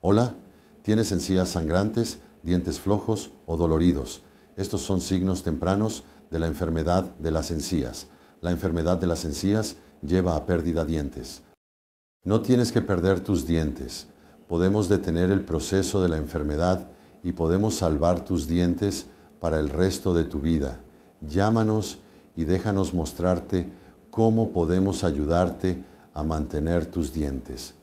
Hola, tienes encías sangrantes, dientes flojos o doloridos. Estos son signos tempranos de la enfermedad de las encías. La enfermedad de las encías lleva a pérdida de dientes. No tienes que perder tus dientes. Podemos detener el proceso de la enfermedad y podemos salvar tus dientes para el resto de tu vida. Llámanos y déjanos mostrarte cómo podemos ayudarte a mantener tus dientes.